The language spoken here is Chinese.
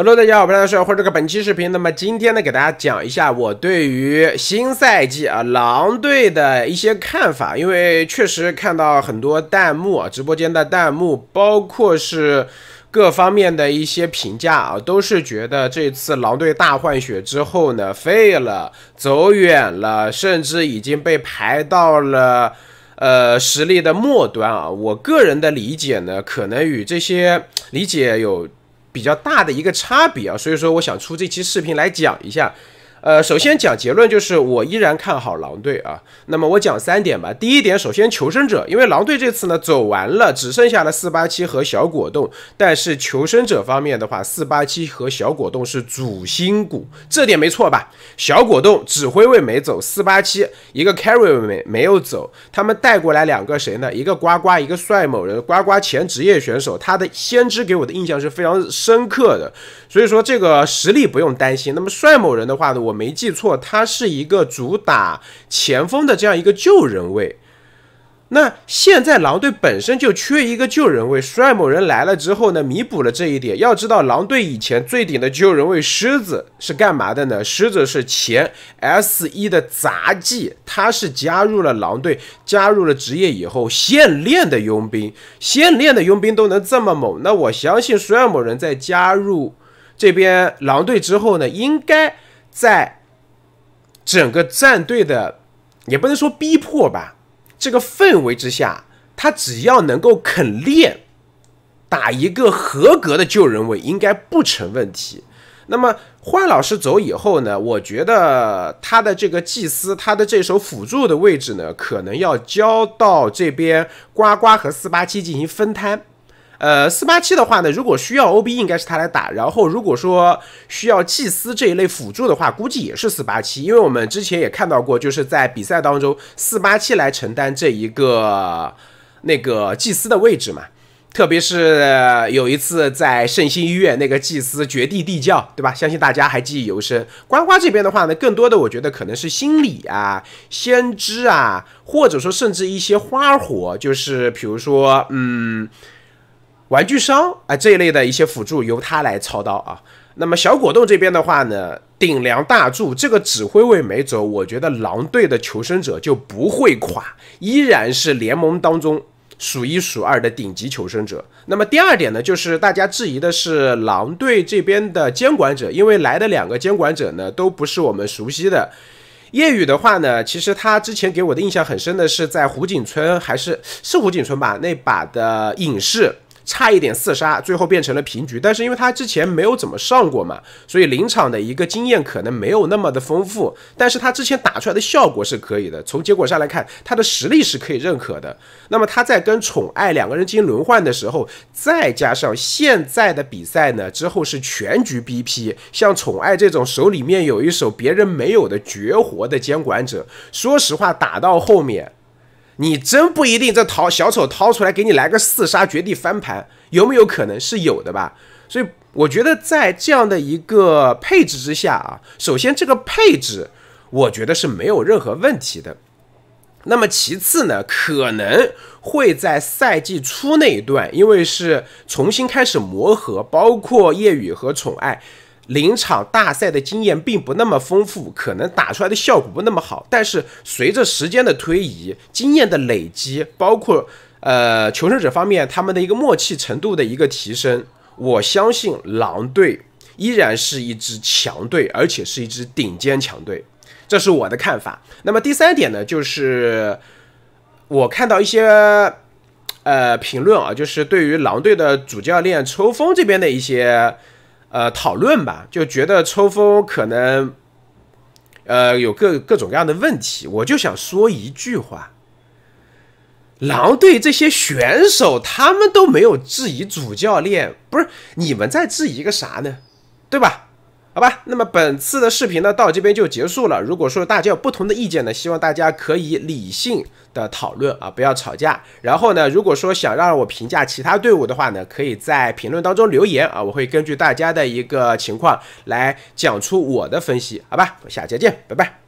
Hello，大家好，我是大帅，欢这个本期视频。那么今天呢，给大家讲一下我对于新赛季啊狼队的一些看法。因为确实看到很多弹幕啊，直播间的弹幕，包括是各方面的一些评价啊，都是觉得这次狼队大换血之后呢，废了，走远了，甚至已经被排到了呃实力的末端啊。我个人的理解呢，可能与这些理解有。比较大的一个差别啊，所以说我想出这期视频来讲一下。呃，首先讲结论就是我依然看好狼队啊。那么我讲三点吧。第一点，首先求生者，因为狼队这次呢走完了，只剩下了四八七和小果冻。但是求生者方面的话，四八七和小果冻是主心骨，这点没错吧？小果冻指挥位没走，四八七一个 carry 没没有走。他们带过来两个谁呢？一个呱呱，一个帅某人。呱呱前职业选手，他的先知给我的印象是非常深刻的，所以说这个实力不用担心。那么帅某人的话呢，我。没记错，他是一个主打前锋的这样一个救人位。那现在狼队本身就缺一个救人位，帅某人来了之后呢，弥补了这一点。要知道，狼队以前最顶的救人位狮子是干嘛的呢？狮子是前 S 一的杂技，他是加入了狼队，加入了职业以后现练的佣兵，现练的佣兵都能这么猛，那我相信帅某人在加入这边狼队之后呢，应该。在整个战队的，也不能说逼迫吧，这个氛围之下，他只要能够肯练，打一个合格的救人位应该不成问题。那么换老师走以后呢，我觉得他的这个祭司，他的这手辅助的位置呢，可能要交到这边呱呱和四八七进行分摊。呃，四八七的话呢，如果需要 O B 应该是他来打。然后如果说需要祭司这一类辅助的话，估计也是四八七，因为我们之前也看到过，就是在比赛当中四八七来承担这一个那个祭司的位置嘛。特别是有一次在圣心医院那个祭司绝地地窖，对吧？相信大家还记忆犹深。关花这边的话呢，更多的我觉得可能是心理啊、先知啊，或者说甚至一些花火，就是比如说嗯。玩具商啊这一类的一些辅助由他来操刀啊。那么小果冻这边的话呢，顶梁大柱这个指挥位没走，我觉得狼队的求生者就不会垮，依然是联盟当中数一数二的顶级求生者。那么第二点呢，就是大家质疑的是狼队这边的监管者，因为来的两个监管者呢，都不是我们熟悉的。夜雨的话呢，其实他之前给我的印象很深的是在湖景村还是是湖景村吧那把的影视。差一点四杀，最后变成了平局。但是因为他之前没有怎么上过嘛，所以临场的一个经验可能没有那么的丰富。但是他之前打出来的效果是可以的，从结果上来看，他的实力是可以认可的。那么他在跟宠爱两个人进行轮换的时候，再加上现在的比赛呢，之后是全局 BP，像宠爱这种手里面有一手别人没有的绝活的监管者，说实话打到后面。你真不一定，这淘小丑掏出来给你来个四杀绝地翻盘，有没有可能是有的吧？所以我觉得在这样的一个配置之下啊，首先这个配置我觉得是没有任何问题的。那么其次呢，可能会在赛季初那一段，因为是重新开始磨合，包括夜雨和宠爱。临场大赛的经验并不那么丰富，可能打出来的效果不那么好。但是随着时间的推移，经验的累积，包括呃求生者方面他们的一个默契程度的一个提升，我相信狼队依然是一支强队，而且是一支顶尖强队，这是我的看法。那么第三点呢，就是我看到一些呃评论啊，就是对于狼队的主教练抽风这边的一些。呃，讨论吧，就觉得抽风可能，呃，有各各种各样的问题。我就想说一句话：狼队这些选手，他们都没有质疑主教练，不是你们在质疑个啥呢？对吧？好吧，那么本次的视频呢到这边就结束了。如果说大家有不同的意见呢，希望大家可以理性的讨论啊，不要吵架。然后呢，如果说想让我评价其他队伍的话呢，可以在评论当中留言啊，我会根据大家的一个情况来讲出我的分析。好吧，我们下期见，拜拜。